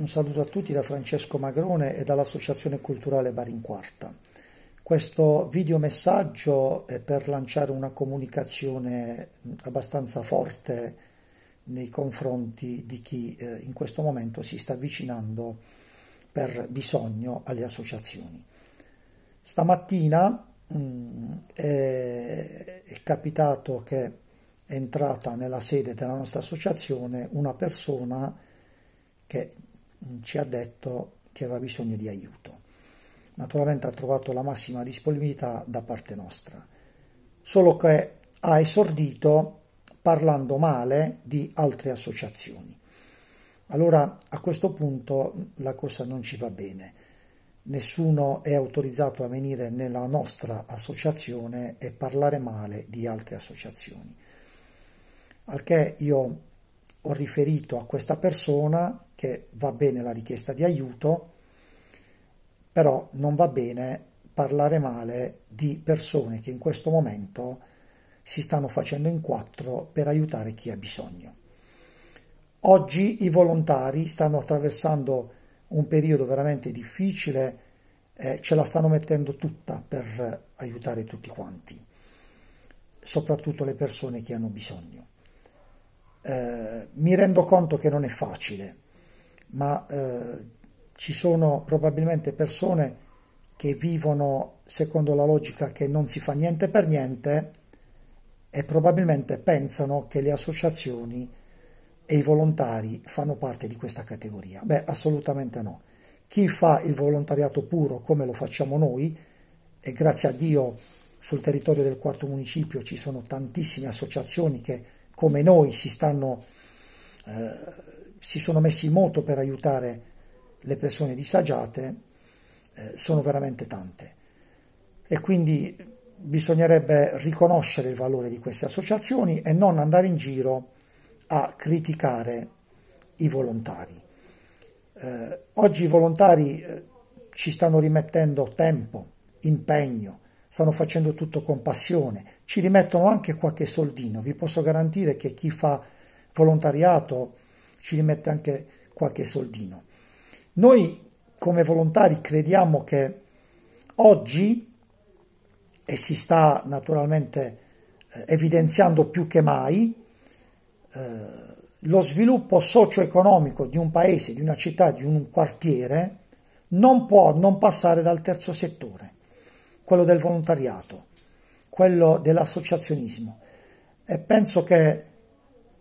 Un saluto a tutti da Francesco Magrone e dall'Associazione Culturale Barinquarta. Questo videomessaggio è per lanciare una comunicazione abbastanza forte nei confronti di chi eh, in questo momento si sta avvicinando per bisogno alle associazioni. Stamattina è capitato che è entrata nella sede della nostra associazione una persona che ci ha detto che aveva bisogno di aiuto. Naturalmente ha trovato la massima disponibilità da parte nostra, solo che ha esordito parlando male di altre associazioni. Allora a questo punto la cosa non ci va bene. Nessuno è autorizzato a venire nella nostra associazione e parlare male di altre associazioni. Al che io ho riferito a questa persona che va bene la richiesta di aiuto, però non va bene parlare male di persone che in questo momento si stanno facendo in quattro per aiutare chi ha bisogno. Oggi i volontari stanno attraversando un periodo veramente difficile, eh, ce la stanno mettendo tutta per aiutare tutti quanti, soprattutto le persone che hanno bisogno. Eh, mi rendo conto che non è facile, ma eh, ci sono probabilmente persone che vivono secondo la logica che non si fa niente per niente e probabilmente pensano che le associazioni e i volontari fanno parte di questa categoria. Beh, assolutamente no. Chi fa il volontariato puro come lo facciamo noi, e grazie a Dio sul territorio del quarto municipio ci sono tantissime associazioni che come noi si stanno eh, si sono messi molto per aiutare le persone disagiate eh, sono veramente tante e quindi bisognerebbe riconoscere il valore di queste associazioni e non andare in giro a criticare i volontari. Eh, oggi i volontari eh, ci stanno rimettendo tempo, impegno, stanno facendo tutto con passione, ci rimettono anche qualche soldino. Vi posso garantire che chi fa volontariato ci rimette anche qualche soldino. Noi come volontari crediamo che oggi, e si sta naturalmente eh, evidenziando più che mai, eh, lo sviluppo socio-economico di un paese, di una città, di un quartiere, non può non passare dal terzo settore, quello del volontariato, quello dell'associazionismo. E penso che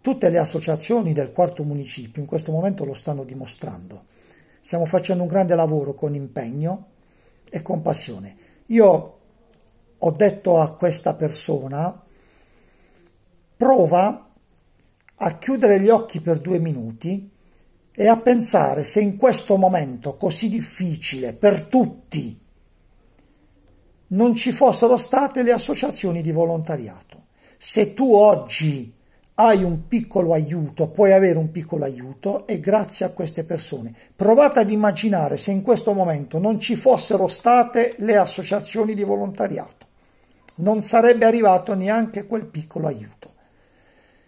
Tutte le associazioni del quarto municipio in questo momento lo stanno dimostrando. Stiamo facendo un grande lavoro con impegno e con passione. Io ho detto a questa persona, prova a chiudere gli occhi per due minuti e a pensare se in questo momento così difficile per tutti non ci fossero state le associazioni di volontariato. Se tu oggi hai un piccolo aiuto, puoi avere un piccolo aiuto e grazie a queste persone. Provate ad immaginare se in questo momento non ci fossero state le associazioni di volontariato, non sarebbe arrivato neanche quel piccolo aiuto.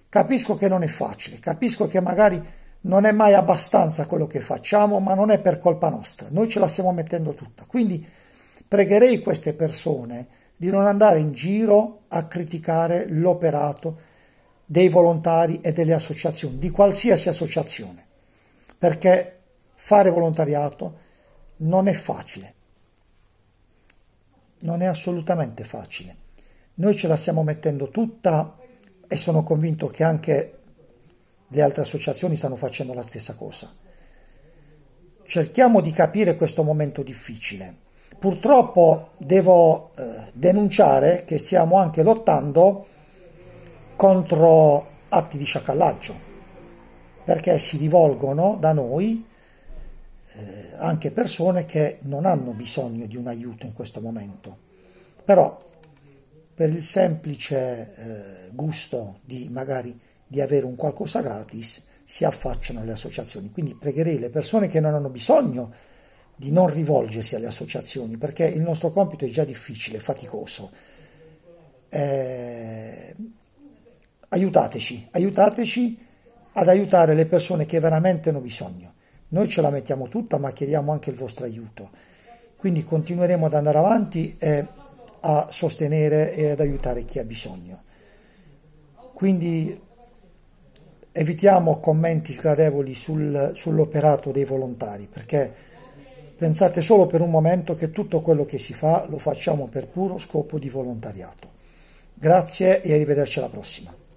Capisco che non è facile, capisco che magari non è mai abbastanza quello che facciamo, ma non è per colpa nostra, noi ce la stiamo mettendo tutta. Quindi pregherei queste persone di non andare in giro a criticare l'operato dei volontari e delle associazioni, di qualsiasi associazione, perché fare volontariato non è facile, non è assolutamente facile. Noi ce la stiamo mettendo tutta e sono convinto che anche le altre associazioni stanno facendo la stessa cosa. Cerchiamo di capire questo momento difficile. Purtroppo devo eh, denunciare che stiamo anche lottando contro atti di sciacallaggio, perché si rivolgono da noi eh, anche persone che non hanno bisogno di un aiuto in questo momento, però per il semplice eh, gusto di magari di avere un qualcosa gratis si affacciano alle associazioni. Quindi pregherei le persone che non hanno bisogno di non rivolgersi alle associazioni, perché il nostro compito è già difficile, faticoso. Eh, aiutateci, aiutateci ad aiutare le persone che veramente hanno bisogno. Noi ce la mettiamo tutta, ma chiediamo anche il vostro aiuto. Quindi continueremo ad andare avanti e a sostenere e ad aiutare chi ha bisogno. Quindi evitiamo commenti sgradevoli sul, sull'operato dei volontari, perché pensate solo per un momento che tutto quello che si fa lo facciamo per puro scopo di volontariato. Grazie e arrivederci alla prossima.